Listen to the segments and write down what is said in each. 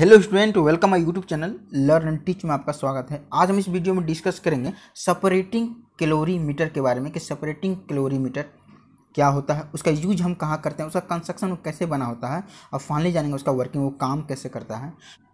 hello student welcome my YouTube channel learn and teach में आपका स्वागत है आज हम इस वीडियो में डिस्कस करेंगे सेपरेटिंग कैलोरी मीटर के बारे में कि सेपरेटिंग कैलोरी मीटर क्या होता है उसका यूज हम कहाँ करते हैं उसका कंस्ट्रक्शन कैसे बना होता है और फाइनली जानेंगे उसका वर्किंग वो काम कैसे करता है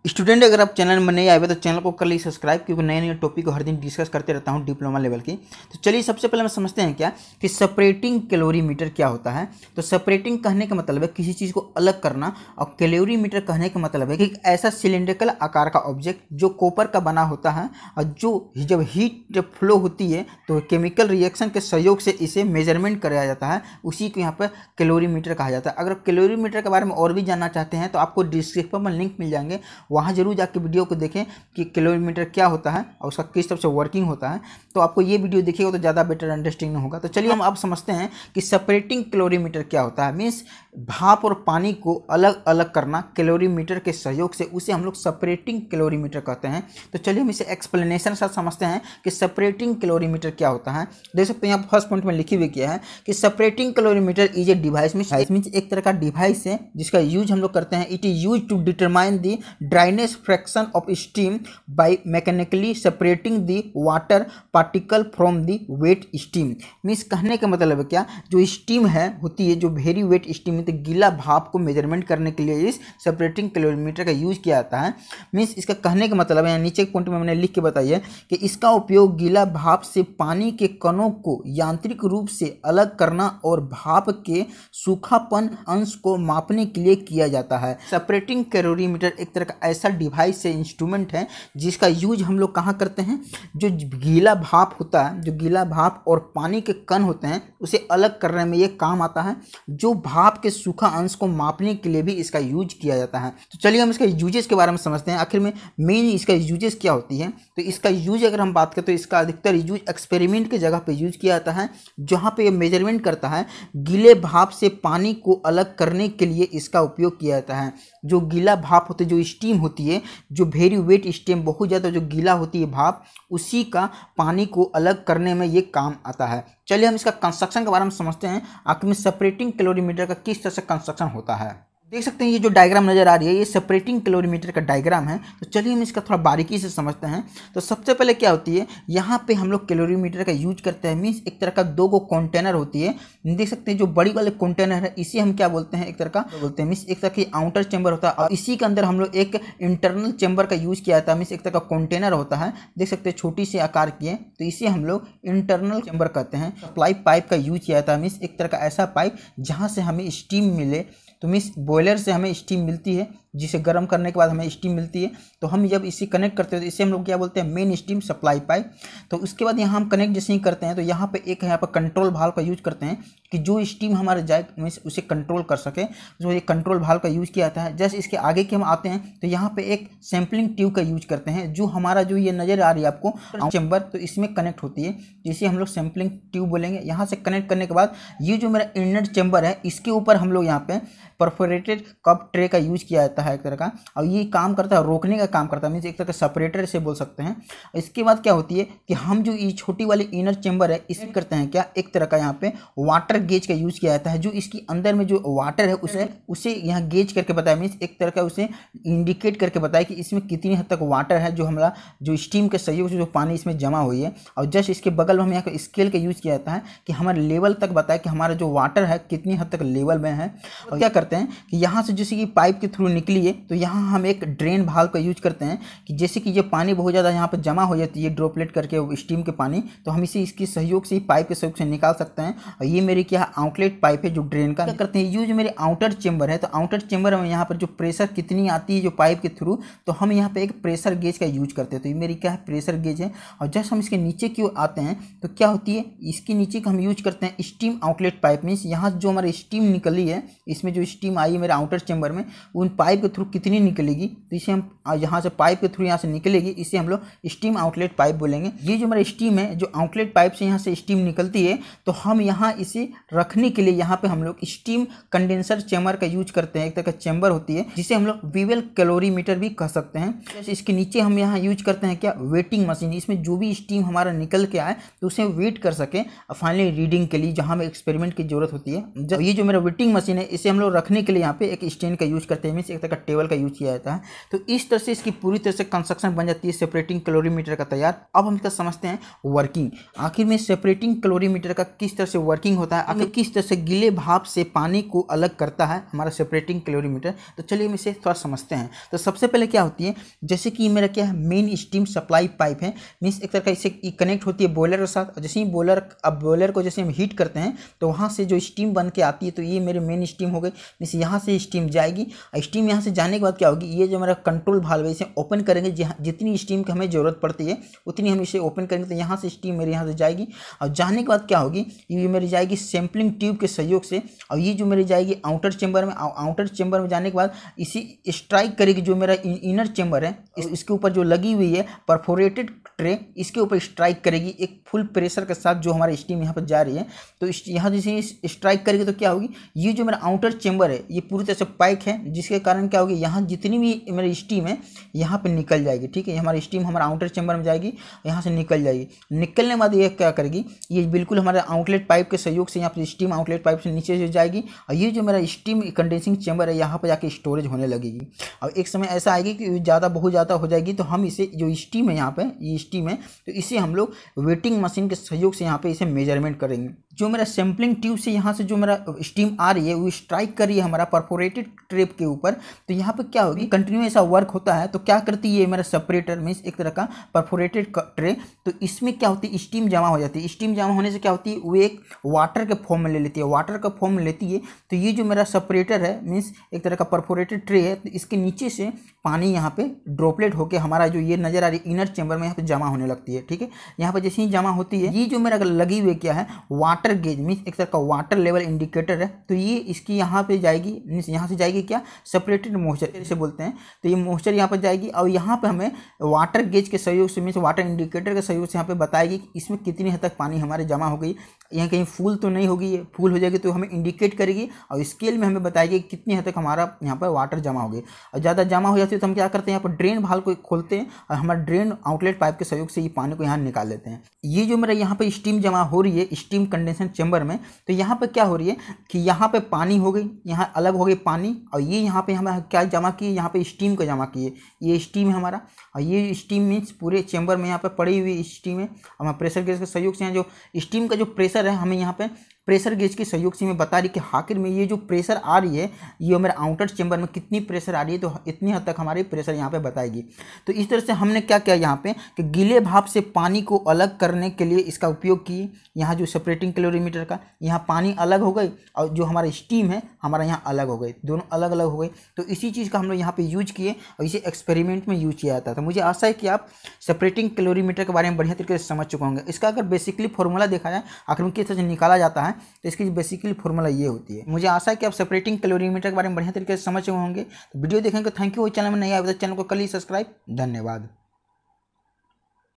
स्टूडेंट अगर आप चैनल में नहीं आए हुए तो चैनल को कर ली सब्सक्राइब क्योंकि नए नए टॉपिक को हर दिन डिस्कस करते रहता हूँ डिप्लोमा लेवल की तो चलिए सबसे पहले हम समझते हैं क्या कि सेपरेटिंग कैलोरीमीटर क्या होता है तो सेपरेटिंग कहने का मतलब है किसी चीज़ को अलग करना और कैलोरीमीटर कहने का मतलब है कि ऐसा सिलेंड्रिकल आकार का ऑब्जेक्ट जो कॉपर का बना होता है और जो जब हीट जब फ्लो होती है तो केमिकल रिएक्शन के सहयोग से इसे मेजरमेंट कराया जाता है उसी को यहाँ पर कैलोरीमीटर कहा जाता है अगर कैलोरीमीटर के बारे में और भी जानना चाहते हैं तो आपको डिस्क्रिप्शन में लिंक मिल जाएंगे वहाँ जरूर जाके वीडियो को देखें कि किलोमीटर क्या होता है और उसका किस तरह से वर्किंग होता है तो आपको ये वीडियो देखिएगा तो ज़्यादा बेटर अंडरस्टैंडिंग होगा तो चलिए हम अब समझते हैं कि सेपरेटिंग क्लोरीमीटर क्या होता है मीन्स भाप और पानी को अलग अलग करना कैलोरीमीटर के सहयोग से उसे हम लोग सेपरेटिंग कैलोरीमीटर कहते हैं तो चलिए हम इसे एक्सप्लेनेशन के साथ समझते हैं कि सेपरेटिंग कैलोरीमीटर क्या होता है देख सकते हैं यहाँ फर्स्ट पॉइंट में लिखी हुई किया है कि separating calorimeter is a device mean एक तरह का डिवाइस है जिसका यूज हम लोग करते हैं it is use to determine the dryness fraction of steam by mechanically separating the water particle from the wet steam means कहने का मतलब है क्या जो स्टीम है होती है जो वेरी वेट स्टीम अत्यंत तो गीला भाप को मेजरमेंट करने के लिए इस सेपरेटिंग कैलोरीमीटर का यूज़ किया जाता है मीन्स इसका कहने का मतलब है नीचे के पॉइंट में मैंने लिख के बताई है कि इसका उपयोग गीला भाप से पानी के कणों को यांत्रिक रूप से अलग करना और भाप के सूखापन अंश को मापने के लिए किया जाता है सेपरेटिंग कैलोरीमीटर एक तरह का ऐसा डिवाइस है इंस्ट्रूमेंट है जिसका यूज हम लोग कहाँ करते हैं जो गीला भाप होता है जो गीला भाप और पानी के कण होते हैं उसे अलग करने में ये काम आता है जो भाप के सूखा अंश को मापने के लिए भी इसका यूज किया जाता है तो चलिए हम इसका यूजेस के बारे में समझते हैं आखिर में मेन इसका यूजेस क्या होती है तो इसका यूज अगर हम बात करें तो इसका अधिकतर यूज एक्सपेरिमेंट के जगह पर यूज किया जाता है जहाँ पर मेजरमेंट करता है गीले भाप से पानी को अलग करने के लिए इसका उपयोग किया जाता है जो गीला भाप होते जो स्टीम होती है जो वेरी वेट स्टीम बहुत ज़्यादा जो गीला होती है भाप उसी का पानी को अलग करने में ये काम आता है चलिए हम इसका कंस्ट्रक्शन के बारे में समझते हैं आखिर में सेपरेटिंग कैलोरीमीटर का किस तरह से कंस्ट्रक्शन होता है देख सकते हैं ये जो डायग्राम नज़र आ रही है ये सेपरेटिंग क्लोरीमीटर का डायग्राम है तो चलिए हम इसका थोड़ा बारीकी से समझते हैं तो सबसे पहले क्या होती है यहाँ पे हम लोग क्लोरीमीटर का यूज करते हैं मीन्स एक तरह का दो गो कंटेनर होती है देख सकते हैं जो बड़ी वाले कंटेनर है इसे हम क्या बोलते हैं एक तरह का बोलते हैं मीन्स एक तरह की आउटर चैम्बर होता है और इसी के अंदर हम लोग एक इंटरनल चैम्बर का यूज़ किया जाता है मीन्स एक तरह का कॉन्टेनर होता है देख सकते हैं छोटी सी आकार की है तो इसे हम लोग इंटरनल चैम्बर कहते हैं सप्लाई पाइप का यूज किया जाता है मीन्स एक तरह का ऐसा पाइप जहाँ से हमें स्टीम मिले तो मीन्स बॉयलर से हमें स्टीम मिलती है जिसे गर्म करने के बाद हमें स्टीम मिलती है तो हम जब इसे कनेक्ट करते हैं तो इसे हम लोग क्या बोलते हैं मेन स्टीम सप्लाई पाइप तो उसके बाद यहाँ हम कनेक्ट जैसे ही करते हैं तो यहाँ पर एक यहाँ पर कंट्रोल भाल का यूज करते हैं कि जो स्टीम हमारे जाए उसे कंट्रोल कर सके जो ये कंट्रोल भाल का यूज़ किया जाता है जैसे इसके आगे के हम आते हैं तो यहाँ पर एक सैम्पलिंग ट्यूब का यूज करते हैं जो हमारा जो ये नज़र आ रही है आपको चैम्बर तो इसमें कनेक्ट होती है जिसे हम लोग सैम्पलिंग ट्यूब बोलेंगे यहाँ से कनेक्ट करने के बाद ये जो मेरा इनर चैम्बर है इसके ऊपर हम लोग यहाँ पे परफोरेटेड कप ट्रे का यूज किया जाता है है एक तरह का और ये काम करता है रोकने का काम करता है मीन एक तरह का सेपरेटर से बोल सकते हैं इसके बाद क्या होती है कि हम जो ये छोटी वाली इनर चेंबर है इसमें करते हैं क्या एक तरह का यहाँ पे वाटर गेज का यूज़ किया जाता है जो इसके अंदर में जो वाटर है उसे उसे यहाँ गेज करके बताया मीन्स एक तरह का उसे इंडिकेट करके बताया कि इसमें कितनी हद तक वाटर है जो हमारा जो स्टीम के सहयोग से जो पानी इसमें जमा हुई है और जस्ट इसके बगल में हम यहाँ स्केल का यूज़ किया जाता है कि हमारे लेवल तक बताया कि हमारा जो वाटर है कितनी हद तक लेवल में है और क्या करते हैं कि यहाँ से जैसे कि पाइप के थ्रू निकली लिए तो यहाँ हम एक ड्रेन भाल्व का यूज करते हैं कि जैसे कि ये पानी बहुत ज़्यादा यहाँ पर जमा हो जाती है ड्रोपलेट करके स्टीम के पानी तो हम इसे इसके सहयोग से ही पाइप के सहयोग से निकाल सकते हैं और ये मेरे क्या आउटलेट पाइप है जो ड्रेन का करते हैं यूज मेरे आउटर चेंबर है तो आउटर चेंबर में यहाँ पर जो प्रेशर कितनी आती है जो पाइप के थ्रू तो हम यहाँ पर एक प्रेशर गेज का यूज करते हैं तो ये मेरी क्या है प्रेशर गेज है और जस्ट हम इसके नीचे क्यों आते हैं तो क्या होती है इसके नीचे का हम यूज करते हैं स्टीम आउटलेट पाइप मीन्स यहाँ जो हमारी स्टीम निकली है इसमें जो स्टीम आई है मेरे आउटर चेंबर में उन पाइप के थ्रू कितनी निकलेगी तो इसे हम यहाँ से पाइप के थ्रू यहाँ से निकलेगी इसे हम लोग स्टीम आउटलेट पाइप बोलेंगे ये जो हमारा स्टीम है जो आउटलेट पाइप से यहाँ से स्टीम निकलती है तो हम यहाँ इसे रखने के लिए यहाँ पे हम लोग स्टीम कंडेंसर चैम्बर का यूज करते हैं एक तरह का चैम्बर होती है जिसे हम लोग वीवेल कैलोरीमीटर भी कह सकते हैं इसके नीचे हम यहाँ यूज करते हैं क्या वेटिंग मशीन इसमें जो भी स्टीम हमारा निकल के आए तो उसे वेट कर सकें फाइनली रीडिंग के लिए जहाँ हमें एक्सपेरिमेंट की जरूरत होती है ये जो मेरा वेटिंग मशीन है इसे हम लोग रखने के लिए यहाँ पे एक स्टैंड का यूज करते हैं मीन एक तरह का टेबल का यूज किया जाता है तो इस तरह से इसकी पूरी तरह से कंस्ट्रक्शन बन जाती है सेपरेटिंग क्लोरीमीटर का तैयार अब हम इसका समझते हैं वर्किंग आखिर में सेपरेटिंग क्लोरीमीटर का किस तरह से वर्किंग होता है आखिर किस तरह से गीले भाप से पानी को अलग करता है हमारा सेपरेटिंग क्लोरीमीटर तो चलिए हम इसे थोड़ा समझते हैं तो सबसे पहले क्या होती है जैसे कि मेरा क्या है मेन स्टीम सप्लाई पाइप है मीन्स एक तरह का इसे कनेक्ट होती है बॉयलर के साथ जैसे ही बॉयलर अब बॉयलर को जैसे हम हीट करते हैं तो वहाँ से जो स्टीम बन के आती है तो ये मेरे मेन स्टीम हो गई मीन्स यहाँ से स्टीम जाएगी स्टीम यहाँ से जाने के बाद क्या होगी ये जो हमारा कंट्रोल भाल है इसे ओपन करेंगे जितनी स्टीम की हमें ज़रूरत पड़ती है उतनी हम इसे ओपन करेंगे तो यहाँ से स्टीम मेरे यहाँ से जाएगी और जाने के बाद क्या होगी ये मेरी जाएगी सैम्पलिंग ट्यूब के सहयोग से और ये जो मेरी जाएगी आउटर चैम्बर में आउटर चैम्बर में जाने के बाद इसी स्ट्राइक करेगी जो मेरा इनर चैम्बर है इसके ऊपर जो लगी हुई है परफोरेटेड ट्रे इसके ऊपर स्ट्राइक करेगी एक फुल प्रेशर के साथ जो हमारा स्टीम यहाँ पर जा रही है तो यहाँ जैसे स्ट्राइक करेगी तो क्या होगी ये जो मेरा आउटर चैम्बर है ये पूरी तरह से पाइक है जिसके कारण मैम मतलब क्या होगी यहाँ जितनी भी मेरी स्टीम है यहाँ पर निकल जाएगी ठीक है हमारी स्टीम हमारे आउटलेट चैम्बर में जाएगी यहाँ से निकल जाएगी निकलने के बाद ये क्या करेगी ये बिल्कुल हमारे आउटलेट पाइप के सहयोग से यहाँ पर स्टीम आउटलेट पाइप से नीचे से जाएगी और ये जो मेरा स्टीम कंडेंसिंग चैम्बर है यहाँ पर जाकर स्टोरेज होने लगेगी और एक समय ऐसा आएगी कि ज़्यादा बहुत ज़्यादा हो जाएगी तो हम इसे जो स्टीम है यहाँ पर ये स्टीम है तो इसे हम लोग वेटिंग मशीन के सहयोग से यहाँ पर इसे मेजरमेंट करेंगे जो मेरा सैम्पलिंग ट्यूब से यहाँ से जो मेरा स्टीम आ रही है वो स्ट्राइक कर रही है हमारा परफोरेटेड ट्रेप के ऊपर तो यहाँ पर क्या होगी कंटिन्यू ऐसा वर्क होता है तो क्या करती है मेरा सेपरेटर मीन्स एक तरह का परफोरेटेड ट्रे तो इसमें क्या होती है स्टीम जमा हो जाती है स्टीम जमा होने से क्या होती है वो एक वाटर के फॉर्म में ले लेती है वाटर का फॉर्म लेती है तो ये जो मेरा सेपरेटर है मीन्स एक तरह का परफोरेटेड ट्रे है तो इसके नीचे से पानी यहाँ पे ड्रॉपलेट होकर हमारा जो ये नज़र आ रही है इनर चैम्बर में यहाँ पर जमा होने लगती है ठीक है यहाँ पर जैसे ही जमा होती है ये जो मेरा लगी हुई क्या है वाटर गेज मीन्स एक तरह का वाटर लेवल इंडिकेटर है तो ये इसकी यहाँ पे जाएगी मीन्स यहाँ से जाएगी क्या सेपरेट एलिवेटेड मोस्चर इसे बोलते हैं तो ये मोस्चर यहाँ पर जाएगी और यहाँ पर हमें वाटर गेज के सहयोग से मीन्स वाटर इंडिकेटर के सहयोग से यहाँ पर बताएगी कि इसमें कितनी हद तक पानी हमारे जमा हो गई यहाँ कहीं फूल तो नहीं होगी फूल हो जाएगी तो हमें इंडिकेट करेगी और स्केल में हमें बताएगी कि कितनी हद तक हमारा यहाँ पर वाटर जमा हो गई और ज़्यादा जमा हो जाती है तो हम क्या करते हैं यहाँ पर ड्रेन भाल को खोलते हैं और हमारा ड्रेन आउटलेट पाइप के सहयोग से ये पानी को यहाँ निकाल लेते हैं ये जो मेरा यहाँ पर स्टीम जमा हो रही है स्टीम कंडेंसन चैम्बर में तो यहाँ पर क्या हो रही है कि यहाँ पर पानी हो गई यहाँ अलग हो गई पानी और ये यहाँ पर हमारा क्या जमा किए यहाँ पे स्टीम को जमा किए ये स्टीम है हमारा और ये स्टीम मीन्स पूरे चैम्बर में यहाँ पे पड़ी हुई स्टीम है हमारा प्रेशर गैस के सहयोग से यहाँ जो स्टीम का जो प्रेशर है हमें यहाँ पे प्रेशर गेज के सहयोग से मैं बता रही कि आखिर में ये जो प्रेशर आ रही है ये हमारे आउटर चैम्बर में कितनी प्रेशर आ रही है तो इतनी हद तक हमारी प्रेशर यहाँ पर बताएगी तो इस तरह से हमने क्या किया यहाँ पर कि गीले भाप से पानी को अलग करने के लिए इसका उपयोग की यहाँ जो सेपरेटिंग क्लोरीमीटर का यहाँ पानी अलग हो गई और जो हमारा स्टीम है हमारा यहाँ अलग हो गई दोनों अलग अलग हो गए तो इसी चीज़ का हम लोग यहाँ पर यूज किए और इसे एक्सपेरिमेंट में यूज किया जाता था मुझे आशा है कि आप सेपरेटिंग क्लोरीमीटर के बारे में बढ़िया तरीके से समझ चुके होंगे इसका अगर बेसिकली फॉर्मूला देखा जाए आखिर में किस तरह से निकाला जाता है तो इसकी बेसिकली फॉर्मूला ये होती है मुझे आशा है कि आप सेपरेटिंग कैलोरीमीटर के बारे में बढ़िया तरीके से समझ हुए होंगे तो वीडियो देखेंगे थैंक तो यू वो चैनल में नहीं आया तो चैनल को कल ही सब्सक्राइब धन्यवाद